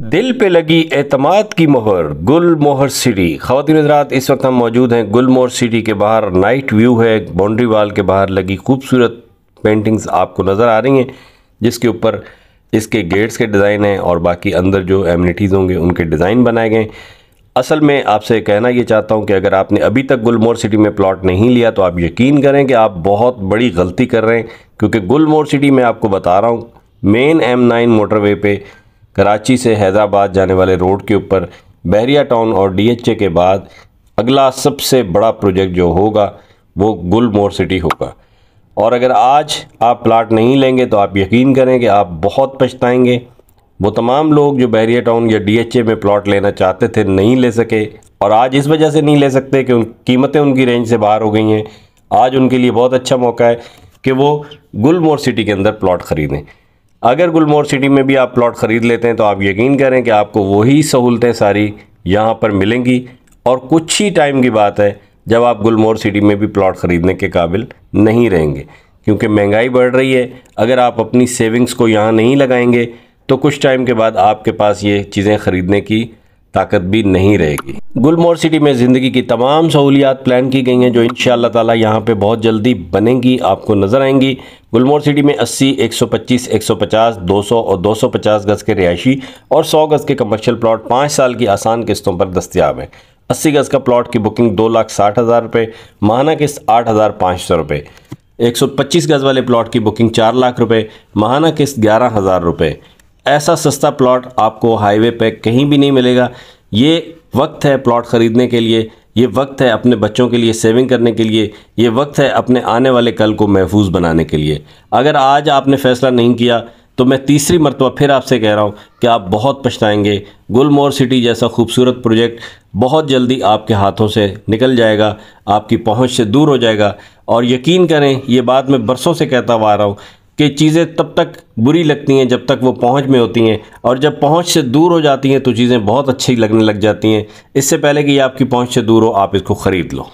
दिल पे लगी एतमाद की मोहर गुल मोहर सिटी खातिन हजरात इस वक्त हम मौजूद हैं गुल मोहर सिटी के बाहर नाइट व्यू है बाउंड्री वाल के बाहर लगी खूबसूरत पेंटिंग्स आपको नज़र आ रही हैं जिसके ऊपर इसके गेट्स के डिज़ाइन हैं और बाकी अंदर जो एम्यूनिटीज़ होंगे उनके डिज़ाइन बनाए गए असल में आपसे कहना ये चाहता हूँ कि अगर आपने अभी तक गुलमोर सिटी में प्लॉट नहीं लिया तो आप यकीन करें कि आप बहुत बड़ी गलती कर रहे हैं क्योंकि गुलमोर सिटी में आपको बता रहा हूँ मेन एम नाइन मोटरवे पे कराची से हैदराबाद जाने वाले रोड के ऊपर बहरिया टाउन और डीएचए के बाद अगला सबसे बड़ा प्रोजेक्ट जो होगा वो गुलमोर सिटी होगा और अगर आज आप प्लाट नहीं लेंगे तो आप यकीन करें कि आप बहुत पछताएंगे वो तमाम लोग जो बहरिया टाउन या डीएचए में प्लाट लेना चाहते थे नहीं ले सके और आज इस वजह से नहीं ले सकते कि उन कीमतें उनकी रेंज से बाहर हो गई हैं आज उनके लिए बहुत अच्छा मौका है कि वो गुलमोर सिटी के अंदर प्लाट ख़रीदें अगर गुलमोर सिटी में भी आप प्लॉट ख़रीद लेते हैं तो आप यकीन करें कि आपको वही सहूलतें सारी यहाँ पर मिलेंगी और कुछ ही टाइम की बात है जब आप गुलमोर सिटी में भी प्लॉट ख़रीदने के काबिल नहीं रहेंगे क्योंकि महंगाई बढ़ रही है अगर आप अपनी सेविंग्स को यहाँ नहीं लगाएंगे तो कुछ टाइम के बाद आपके पास ये चीज़ें ख़रीदने की ताकत भी नहीं रहेगी गुलमोर सिटी में ज़िंदगी की तमाम सहूलियात प्लान की गई हैं जो इन ताला यहाँ पे बहुत जल्दी बनेंगी आपको नज़र आएंगी गुलमोर सिटी में 80, 125, 150, 200 और 250 गज़ के रिहायशी और 100 गज़ के कमर्शियल प्लॉट पाँच साल की आसान किस्तों पर दस्तियाब हैं अस्सी गज़ का प्लॉट की बुकिंग दो लाख साठ हज़ार रुपये माहाना किस्त आठ हज़ार पाँच सौ रुपये एक सौ पच्चीस गज़ वाले प्लॉट की बुकिंग चार लाख रुपये माहाना किस्त ग्यारह हज़ार रुपये ऐसा सस्ता प्लॉट आपको हाईवे पे कहीं भी नहीं मिलेगा ये वक्त है प्लॉट ख़रीदने के लिए ये वक्त है अपने बच्चों के लिए सेविंग करने के लिए ये वक्त है अपने आने वाले कल को महफूज बनाने के लिए अगर आज आपने फ़ैसला नहीं किया तो मैं तीसरी मरतबा फिर आपसे कह रहा हूँ कि आप बहुत पछताएंगे गुलमोर सिटी जैसा खूबसूरत प्रोजेक्ट बहुत जल्दी आपके हाथों से निकल जाएगा आपकी पहुँच से दूर हो जाएगा और यकीन करें ये बात मैं बरसों से कहता हुआ आ रहा हूँ कि चीज़ें तब तक बुरी लगती हैं जब तक वो पहुंच में होती हैं और जब पहुंच से दूर हो जाती हैं तो चीज़ें बहुत अच्छी लगने लग जाती हैं इससे पहले कि ये आपकी पहुंच से दूर हो आप इसको ख़रीद लो